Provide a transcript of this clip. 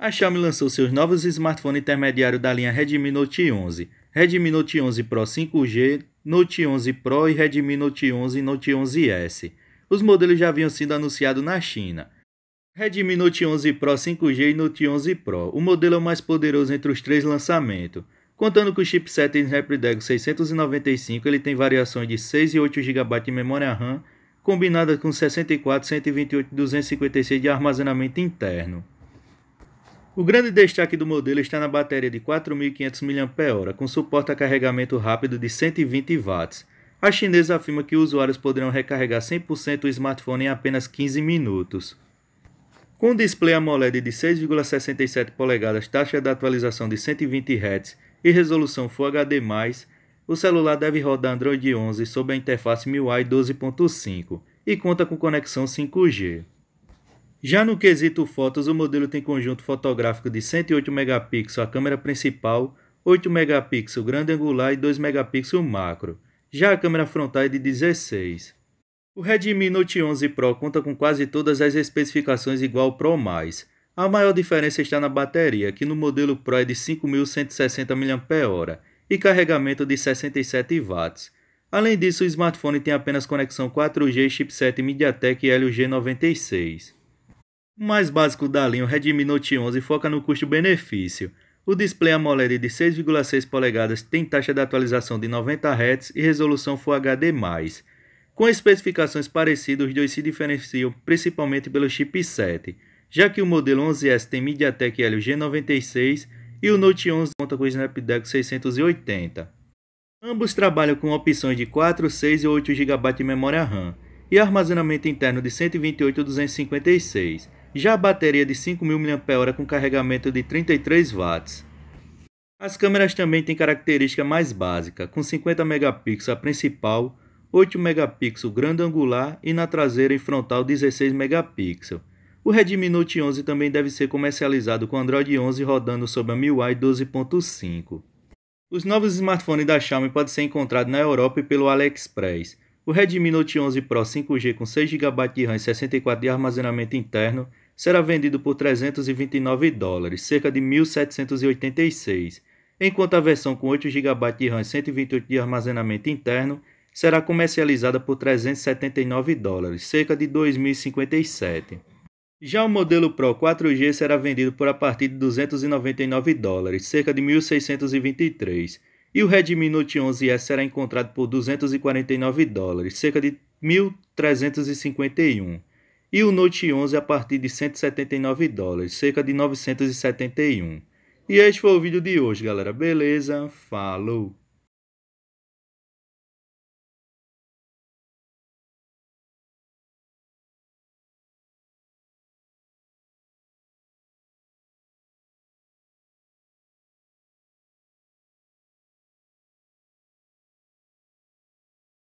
a Xiaomi lançou seus novos smartphones intermediários da linha Redmi Note 11, Redmi Note 11 Pro 5G, Note 11 Pro e Redmi Note 11 e Note 11S. Os modelos já haviam sido anunciados na China. Redmi Note 11 Pro 5G e Note 11 Pro, o modelo é mais poderoso entre os três lançamentos. Contando com o chipset Snapdragon 695, ele tem variações de 6 e 8 GB de memória RAM, combinada com 64, 128 e 256 de armazenamento interno. O grande destaque do modelo está na bateria de 4.500 mAh, com suporte a carregamento rápido de 120 watts. A chinesa afirma que usuários poderão recarregar 100% o smartphone em apenas 15 minutos. Com display AMOLED de 6,67 polegadas, taxa de atualização de 120 Hz e resolução Full HD+, o celular deve rodar Android 11 sob a interface MIUI 12.5 e conta com conexão 5G. Já no quesito fotos, o modelo tem conjunto fotográfico de 108 megapixels a câmera principal, 8 megapixels grande angular e 2 megapixels macro. Já a câmera frontal é de 16. O Redmi Note 11 Pro conta com quase todas as especificações igual ao Pro+. A maior diferença está na bateria, que no modelo Pro é de 5.160 mAh e carregamento de 67 watts. Além disso, o smartphone tem apenas conexão 4G chipset MediaTek Helio G96. O mais básico da linha, o Redmi Note 11, foca no custo-benefício. O display AMOLED de 6,6 polegadas tem taxa de atualização de 90 Hz e resolução Full HD+. Com especificações parecidas, os dois se diferenciam principalmente pelo chipset, já que o modelo 11S tem MediaTek Helio G96 e o Note 11 conta com o Snapdragon 680. Ambos trabalham com opções de 4, 6 e 8 GB de memória RAM e armazenamento interno de 128 e 256 já a bateria de 5.000 mAh com carregamento de 33 watts. As câmeras também têm característica mais básica, com 50 megapixels a principal, 8 megapixels grande angular e na traseira e frontal 16 megapixels. O Redmi Note 11 também deve ser comercializado com Android 11 rodando sob a MIUI 12.5. Os novos smartphones da Xiaomi podem ser encontrados na Europa e pelo AliExpress. O Redmi Note 11 Pro 5G com 6 GB de RAM e 64 de armazenamento interno será vendido por 329 dólares, cerca de 1.786, enquanto a versão com 8 GB de RAM e 128 de armazenamento interno será comercializada por 379 dólares, cerca de 2.057. Já o modelo Pro 4G será vendido por a partir de 299 dólares, cerca de 1.623, e o Redmi Note 11S será encontrado por 249 dólares, cerca de 1.351 e o Note 11 a partir de 179 dólares, cerca de 971. E este foi o vídeo de hoje, galera. Beleza? Falou!